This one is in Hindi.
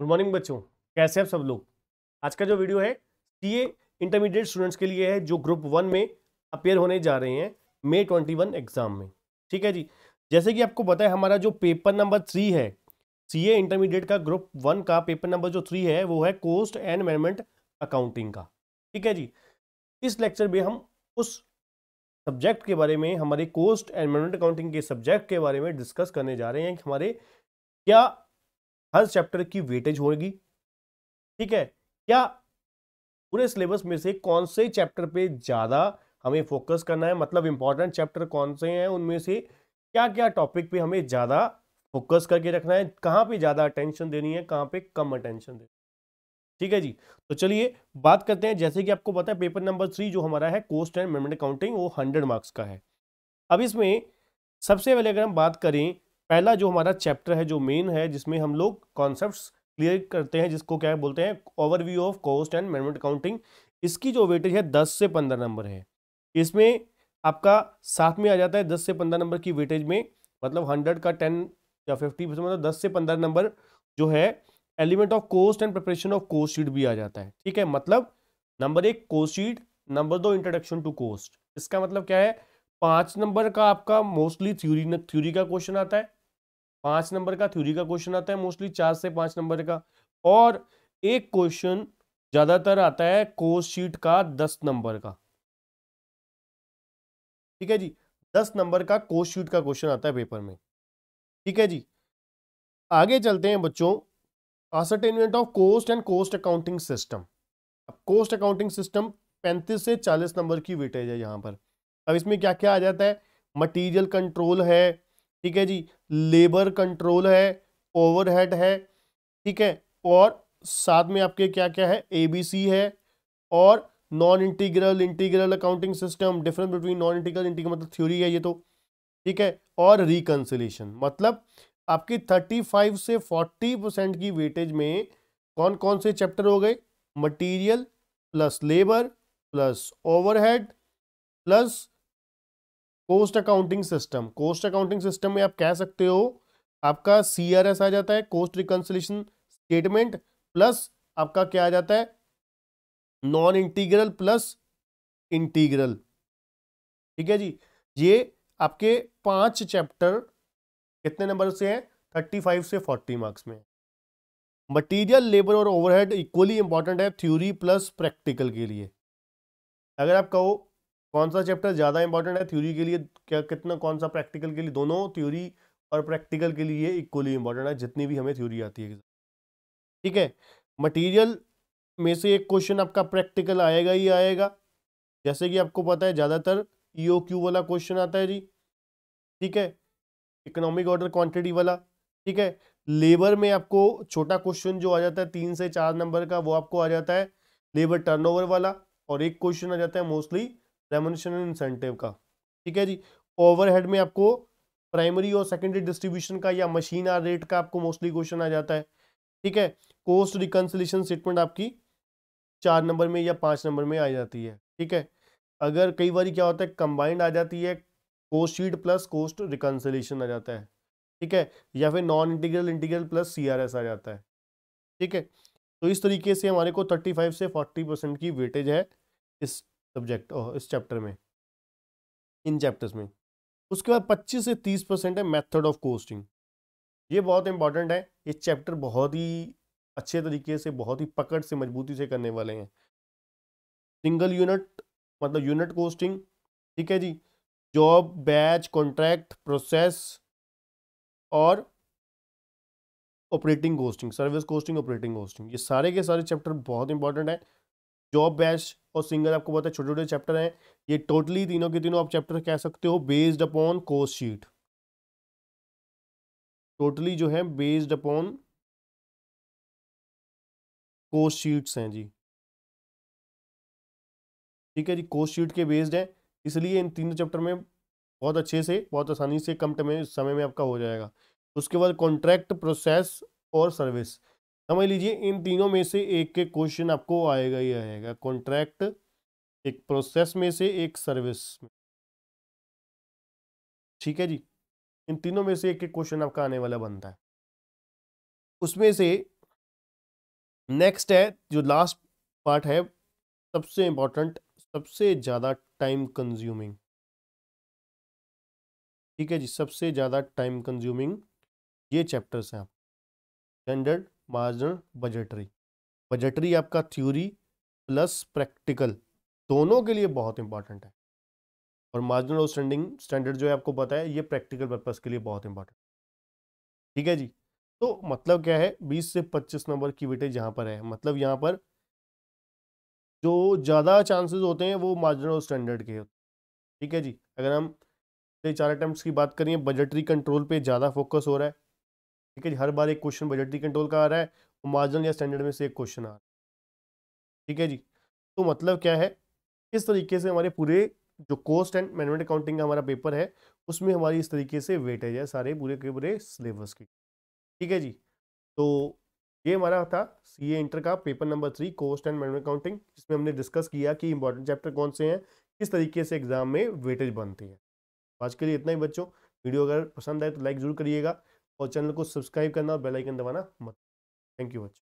गुड मॉर्निंग बच्चों कैसे हैं आप सब लोग आज का जो वीडियो है सी ए इंटरमीडिएट स्टूडेंट्स के लिए है जो ग्रुप वन में अपेयर होने जा रहे हैं मे ट्वेंटी वन एग्जाम में ठीक है जी जैसे कि आपको पता है हमारा जो पेपर नंबर थ्री है सी ए इंटरमीडिएट का ग्रुप वन का पेपर नंबर जो थ्री है वो है कोस्ट एंड मैनेजमेंट अकाउंटिंग का ठीक है जी इस लेक्चर में हम उस सब्जेक्ट के बारे में हमारे कोस्ट एंड मैनेजमेंट अकाउंटिंग के सब्जेक्ट के बारे में डिस्कस करने जा रहे हैं कि हमारे क्या हर चैप्टर की वेटेज होगी ठीक है क्या पूरे सिलेबस में से कौन से चैप्टर पे ज़्यादा हमें फोकस करना है मतलब इंपॉर्टेंट चैप्टर कौन से हैं उनमें से क्या क्या टॉपिक पे हमें ज़्यादा फोकस करके रखना है कहाँ पे ज़्यादा अटेंशन देनी है कहाँ पे कम अटेंशन देनी है ठीक है जी तो चलिए बात करते हैं जैसे कि आपको पता है पेपर नंबर थ्री जो हमारा है कोस्ट एंड मेमेंट अकाउंटिंग वो हंड्रेड मार्क्स का है अब इसमें सबसे पहले अगर हम बात करें पहला जो हमारा चैप्टर है जो मेन है जिसमें हम लोग कॉन्सेप्ट्स क्लियर करते हैं जिसको क्या बोलते हैं overview of cost and management accounting इसकी जो वेटेज है दस से पंद्रह नंबर है इसमें आपका साथ में आ जाता है दस से पंद्रह नंबर की वेटेज में मतलब हंड्रेड का टेन या फिफ्टी मतलब दस से पंद्रह नंबर जो है element of cost and preparation of cost sheet भी आ जाता है ठीक है मतलब नंबर एक कोस्ट शीट नंबर दो इंट्रोडक्शन टू कोस्ट इसका मतलब क्या है पाँच नंबर का आपका मोस्टली थ्योरी थ्योरी का क्वेश्चन आता है पांच नंबर का थ्योरी का क्वेश्चन आता है मोस्टली चार से पांच नंबर का और एक क्वेश्चन ज्यादातर आता है कोर्स शीट का दस नंबर का ठीक है जी दस नंबर का कोर्स शीट का क्वेश्चन आता है पेपर में ठीक है जी आगे चलते हैं बच्चों ascertainment of cost and cost accounting system अब कोस्ट अकाउंटिंग सिस्टम पैंतीस से चालीस नंबर की वेटेज है यहाँ पर अब इसमें क्या क्या आ जाता है मटीरियल कंट्रोल है ठीक है जी लेबर कंट्रोल है ओवरहेड है ठीक है और साथ में आपके क्या क्या है एबीसी है और non integral integral accounting system difference between non integral integral मतलब थ्योरी है ये तो ठीक है और रिकन्सिलेशन मतलब आपकी थर्टी फाइव से फोर्टी परसेंट की वेटेज में कौन कौन से चैप्टर हो गए material plus labour plus overhead plus cost accounting system cost accounting system में आप कह सकते हो आपका सी आ जाता है कोस्ट रिकन्सलेशन स्टेटमेंट प्लस आपका क्या आ जाता है नॉन इंटीग्रल प्लस इंटीग्रल ठीक है जी ये आपके पांच चैप्टर कितने नंबर से हैं थर्टी फाइव से फोर्टी मार्क्स में मटेरियल लेबर और ओवरहेड इक्वली इंपॉर्टेंट है थ्योरी प्लस प्रैक्टिकल के लिए अगर आप कहो कौन सा चैप्टर ज़्यादा इंपॉर्टेंट है थ्योरी के लिए क्या कितना कौन सा प्रैक्टिकल के लिए दोनों थ्योरी और प्रैक्टिकल के लिए इक्वली इंपॉर्टेंट है जितनी भी हमें थ्योरी आती है ठीक है मटेरियल में से एक क्वेश्चन आपका प्रैक्टिकल आएगा ही आएगा जैसे कि आपको पता है ज़्यादातर ई e क्यू वाला क्वेश्चन आता है जी ठीक है इकोनॉमिक ऑर्डर क्वांटिटी वाला ठीक है लेबर में आपको छोटा क्वेश्चन जो आ जाता है तीन से चार नंबर का वो आपको आ जाता है लेबर टर्नओवर वाला और एक क्वेश्चन आ जाता है मोस्टली रेमोनेशन एंड इंसेंटिव का ठीक है जी ओवरहेड में आपको प्राइमरी और सेकेंडरी डिस्ट्रीब्यूशन का या मशीन आर रेट का आपको मोस्टली क्वेश्चन आ जाता है ठीक है कोस्ट रिकन्सिलेशन स्टेटमेंट आपकी चार नंबर में या पाँच नंबर में आ जाती है ठीक है अगर कई बार क्या होता है कंबाइंड आ जाती है cost sheet plus cost reconciliation आ जाता है ठीक है या फिर non integral integral plus C R S आ जाता है ठीक है तो इस तरीके से हमारे को थर्टी फाइव से फोर्टी परसेंट की वेटेज है इस सब्जेक्ट इस चैप्टर में इन चैप्टर्स में उसके बाद 25 से 30 परसेंट है मेथड ऑफ कोस्टिंग ये बहुत इंपॉर्टेंट है ये चैप्टर बहुत ही अच्छे तरीके से बहुत ही पकड़ से मजबूती से करने वाले हैं सिंगल यूनिट मतलब यूनिट कोस्टिंग ठीक है जी जॉब बैच कॉन्ट्रैक्ट प्रोसेस और operating costing service costing operating costing ये सारे के सारे चैप्टर बहुत इंपॉर्टेंट है जॉब बैच और सिंगल आपको पता है छोटे छोटे चैप्टर हैं ये टोटली तीनों के तीनों आप चैप्टर कह सकते हो बेस्ड अपॉन कोर्स शीट टोटली जो है बेस्ड अपॉन कोर्स शीट्स हैं जी ठीक है जी कोर्स शीट के बेस्ड हैं इसलिए इन तीनों चैप्टर में बहुत अच्छे से बहुत आसानी से कम समय में आपका हो जाएगा उसके बाद कॉन्ट्रैक्ट प्रोसेस और सर्विस समझ लीजिए इन तीनों में से एक के क्वेश्चन आपको आएगा ही आएगा कॉन्ट्रैक्ट एक प्रोसेस में से एक सर्विस में ठीक है जी इन तीनों में से एक एक क्वेश्चन आपका आने वाला बनता है उसमें से नेक्स्ट है जो लास्ट पार्ट है सबसे इंपॉर्टेंट सबसे ज़्यादा टाइम कंज्यूमिंग ठीक है जी सबसे ज़्यादा टाइम कंज्यूमिंग ये चैप्टर्स हैं आप स्टैंडर्ड मार्जिनल बजटरी बजटरी आपका थ्योरी प्लस प्रैक्टिकल दोनों के लिए बहुत इंपॉर्टेंट है और मार्जिनल स्टैंडिंग स्टैंडर्ड जो है आपको पता है ये प्रैक्टिकल पर्पज के लिए बहुत इंपॉर्टेंट ठीक है जी तो मतलब क्या है बीस से पच्चीस नंबर की वेटेज यहाँ पर है मतलब यहाँ पर जो ज़्यादा चांसेस होते हैं वो मार्जिनल स्टैंडर्ड के होते हैं ठीक है जी अगर हम पिछले चार अटैम्प्ट की बात करें बजटरी कंट्रोल पे ज़्यादा फोकस हो रहा है ठीक है जी हर बार एक क्वेश्चन बजटरी कंट्रोल का आ रहा है मार्जिनल या स्टैंडर्ड में से एक क्वेश्चन आ रहा है ठीक है जी तो मतलब क्या है इस तरीके से हमारे पूरे जो कोस्ट एंड मैनेजमेंट अकाउंटिंग का हमारा पेपर है उसमें हमारी इस तरीके से वेटेज है सारे पूरे के पूरे सिलेबस की ठीक है जी तो ये हमारा था सी ए इंटर का paper number three cost and management accounting जिसमें हमने डिस्कस किया कि इंपॉर्टेंट चैप्टर कौन से हैं किस तरीके से एग्जाम में वेटेज बनती है आज के लिए इतना ही बच्चों वीडियो अगर पसंद आए तो लाइक ज़रूर करिएगा और चैनल को सब्सक्राइब करना और बेल आइकन दबाना मत थैंक यू मच